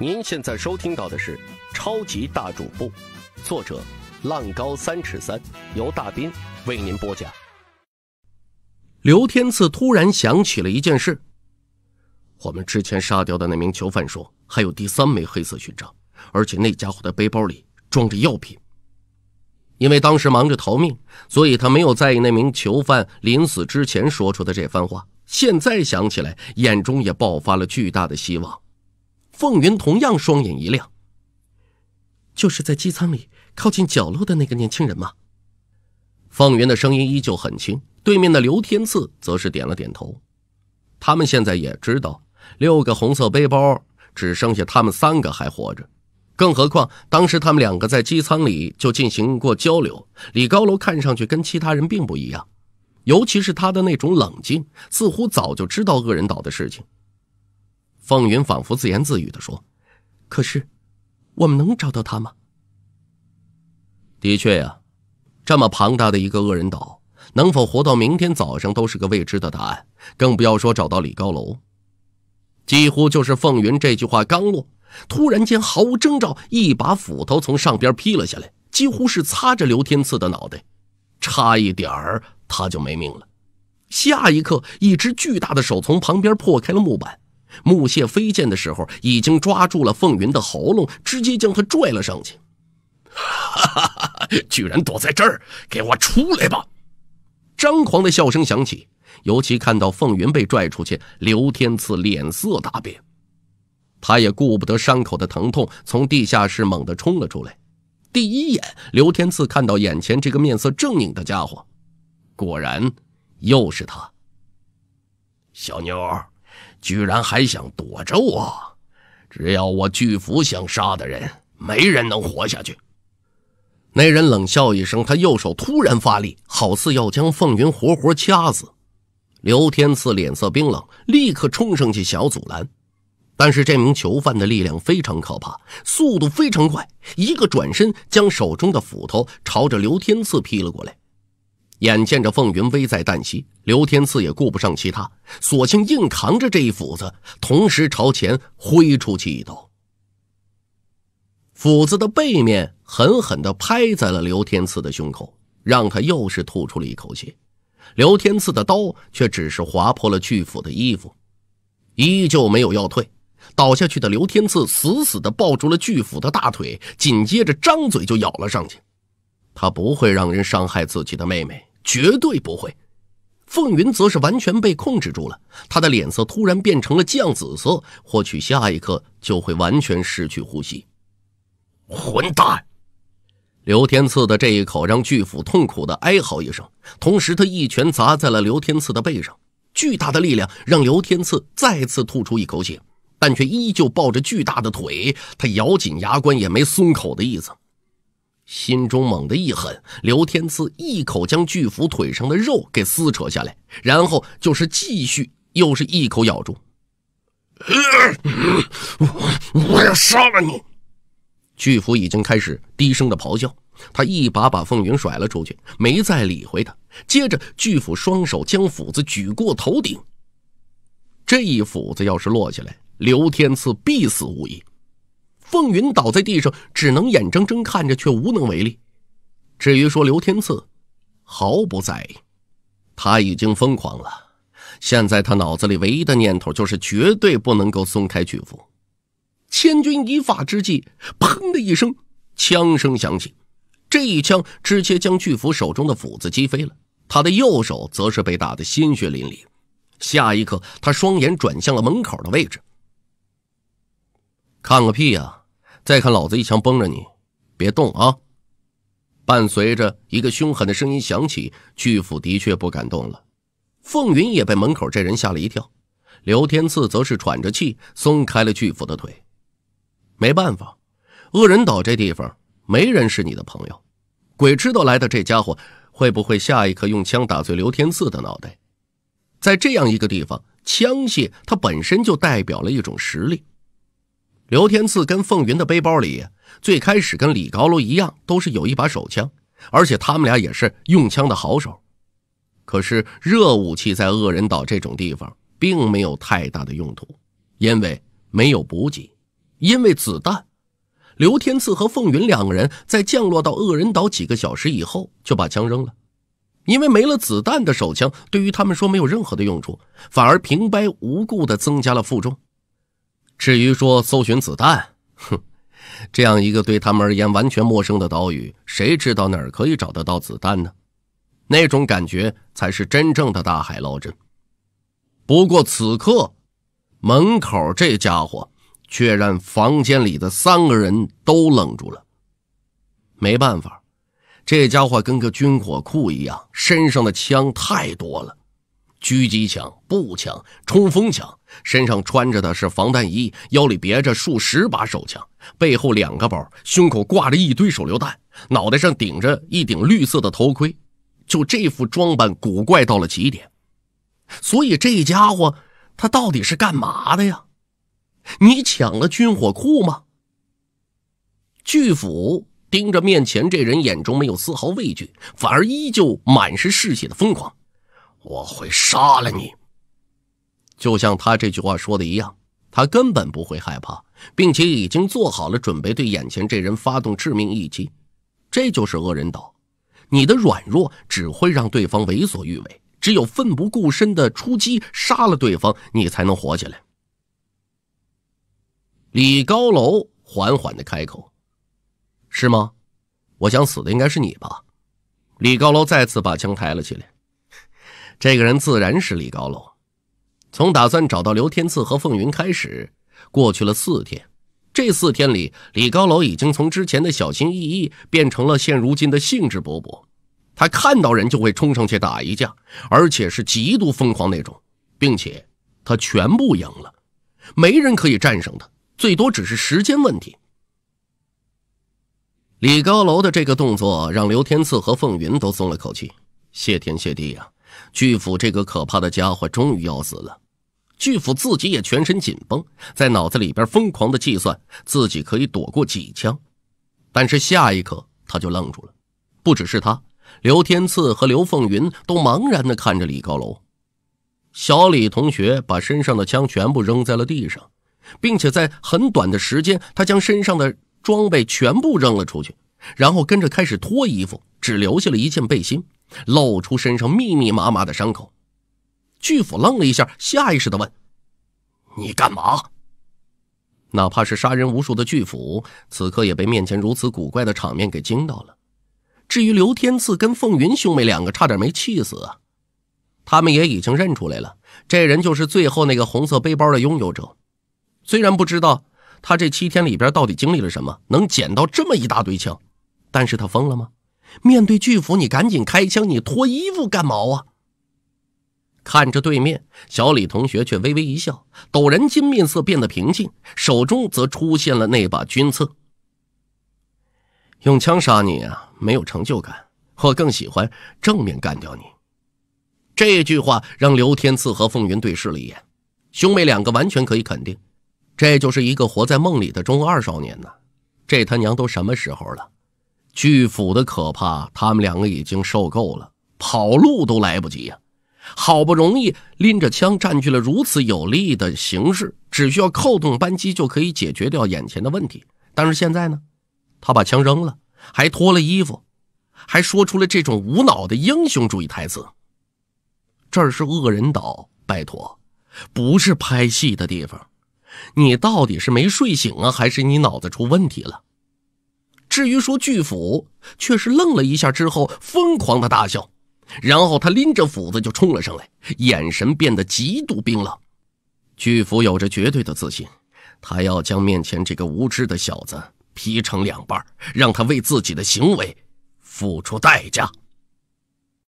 您现在收听到的是《超级大主播》，作者浪高三尺三，由大斌为您播讲。刘天赐突然想起了一件事：我们之前杀掉的那名囚犯说，还有第三枚黑色勋章，而且那家伙的背包里装着药品。因为当时忙着逃命，所以他没有在意那名囚犯临死之前说出的这番话。现在想起来，眼中也爆发了巨大的希望。凤云同样双眼一亮，就是在机舱里靠近角落的那个年轻人吗？凤云的声音依旧很轻，对面的刘天赐则是点了点头。他们现在也知道，六个红色背包只剩下他们三个还活着。更何况当时他们两个在机舱里就进行过交流，李高楼看上去跟其他人并不一样，尤其是他的那种冷静，似乎早就知道恶人岛的事情。凤云仿佛自言自语的说：“可是，我们能找到他吗？”的确呀，这么庞大的一个恶人岛，能否活到明天早上都是个未知的答案，更不要说找到李高楼。几乎就是凤云这句话刚落，突然间毫无征兆，一把斧头从上边劈了下来，几乎是擦着刘天赐的脑袋，差一点儿他就没命了。下一刻，一只巨大的手从旁边破开了木板。木屑飞溅的时候，已经抓住了凤云的喉咙，直接将他拽了上去。居然躲在这儿，给我出来吧！张狂的笑声响起。尤其看到凤云被拽出去，刘天赐脸色大变。他也顾不得伤口的疼痛，从地下室猛地冲了出来。第一眼，刘天赐看到眼前这个面色狰狞的家伙，果然，又是他。小妞儿。居然还想躲着我！只要我巨斧想杀的人，没人能活下去。那人冷笑一声，他右手突然发力，好似要将凤云活活掐死。刘天赐脸色冰冷，立刻冲上去想要阻拦，但是这名囚犯的力量非常可怕，速度非常快，一个转身，将手中的斧头朝着刘天赐劈了过来。眼见着凤云危在旦夕，刘天赐也顾不上其他，索性硬扛着这一斧子，同时朝前挥出去一刀。斧子的背面狠狠地拍在了刘天赐的胸口，让他又是吐出了一口血。刘天赐的刀却只是划破了巨斧的衣服，依旧没有要退。倒下去的刘天赐死死地抱住了巨斧的大腿，紧接着张嘴就咬了上去。他不会让人伤害自己的妹妹。绝对不会。凤云则是完全被控制住了，他的脸色突然变成了酱紫色，或许下一刻就会完全失去呼吸。混蛋！刘天赐的这一口让巨斧痛苦的哀嚎一声，同时他一拳砸在了刘天赐的背上，巨大的力量让刘天赐再次吐出一口血，但却依旧抱着巨大的腿，他咬紧牙关也没松口的意思。心中猛地一狠，刘天赐一口将巨斧腿上的肉给撕扯下来，然后就是继续又是一口咬住。我要杀了你！巨斧已经开始低声的咆哮，他一把把凤云甩了出去，没再理会他。接着，巨斧双手将斧子举过头顶，这一斧子要是落下来，刘天赐必死无疑。凤云倒在地上，只能眼睁睁看着，却无能为力。至于说刘天赐，毫不在意，他已经疯狂了。现在他脑子里唯一的念头就是绝对不能够松开巨斧。千钧一发之际，砰的一声，枪声响起。这一枪直接将巨斧手中的斧子击飞了，他的右手则是被打得鲜血淋漓。下一刻，他双眼转向了门口的位置，看个屁呀！再看老子一枪崩着你，别动啊！伴随着一个凶狠的声音响起，巨斧的确不敢动了。凤云也被门口这人吓了一跳，刘天赐则是喘着气松开了巨斧的腿。没办法，恶人岛这地方没人是你的朋友，鬼知道来的这家伙会不会下一刻用枪打碎刘天赐的脑袋。在这样一个地方，枪械它本身就代表了一种实力。刘天赐跟凤云的背包里，最开始跟李高楼一样，都是有一把手枪，而且他们俩也是用枪的好手。可是热武器在恶人岛这种地方并没有太大的用途，因为没有补给，因为子弹。刘天赐和凤云两个人在降落到恶人岛几个小时以后，就把枪扔了，因为没了子弹的手枪，对于他们说没有任何的用处，反而平白无故的增加了负重。至于说搜寻子弹，哼，这样一个对他们而言完全陌生的岛屿，谁知道哪儿可以找得到子弹呢？那种感觉才是真正的大海捞针。不过此刻，门口这家伙却让房间里的三个人都愣住了。没办法，这家伙跟个军火库一样，身上的枪太多了，狙击枪、步枪、冲锋枪。身上穿着的是防弹衣，腰里别着数十把手枪，背后两个包，胸口挂着一堆手榴弹，脑袋上顶着一顶绿色的头盔，就这副装扮古怪到了极点。所以这家伙他到底是干嘛的呀？你抢了军火库吗？巨斧盯着面前这人，眼中没有丝毫畏惧，反而依旧满是嗜血的疯狂。我会杀了你。就像他这句话说的一样，他根本不会害怕，并且已经做好了准备对眼前这人发动致命一击。这就是恶人道，你的软弱只会让对方为所欲为，只有奋不顾身的出击杀了对方，你才能活下来。李高楼缓缓的开口：“是吗？我想死的应该是你吧。”李高楼再次把枪抬了起来。这个人自然是李高楼。从打算找到刘天赐和凤云开始，过去了四天。这四天里，李高楼已经从之前的小心翼翼变成了现如今的兴致勃勃。他看到人就会冲上去打一架，而且是极度疯狂那种，并且他全部赢了，没人可以战胜他，最多只是时间问题。李高楼的这个动作让刘天赐和凤云都松了口气，谢天谢地呀！巨斧这个可怕的家伙终于要死了，巨斧自己也全身紧绷，在脑子里边疯狂的计算自己可以躲过几枪，但是下一刻他就愣住了。不只是他，刘天赐和刘凤云都茫然地看着李高楼。小李同学把身上的枪全部扔在了地上，并且在很短的时间，他将身上的装备全部扔了出去，然后跟着开始脱衣服，只留下了一件背心。露出身上密密麻麻的伤口，巨斧愣了一下，下意识的问：“你干嘛？”哪怕是杀人无数的巨斧，此刻也被面前如此古怪的场面给惊到了。至于刘天赐跟凤云兄妹两个，差点没气死。啊！他们也已经认出来了，这人就是最后那个红色背包的拥有者。虽然不知道他这七天里边到底经历了什么，能捡到这么一大堆枪，但是他疯了吗？面对巨斧，你赶紧开枪！你脱衣服干毛啊？看着对面，小李同学却微微一笑，陡然间面色变得平静，手中则出现了那把军刺。用枪杀你啊，没有成就感。我更喜欢正面干掉你。这句话让刘天赐和凤云对视了一眼，兄妹两个完全可以肯定，这就是一个活在梦里的中二少年呐！这他娘都什么时候了？巨斧的可怕，他们两个已经受够了，跑路都来不及呀！好不容易拎着枪占据了如此有利的形势，只需要扣动扳机就可以解决掉眼前的问题。但是现在呢，他把枪扔了，还脱了衣服，还说出了这种无脑的英雄主义台词。这儿是恶人岛，拜托，不是拍戏的地方，你到底是没睡醒啊，还是你脑子出问题了？至于说巨斧，却是愣了一下之后，疯狂的大笑，然后他拎着斧子就冲了上来，眼神变得极度冰冷。巨斧有着绝对的自信，他要将面前这个无知的小子劈成两半，让他为自己的行为付出代价。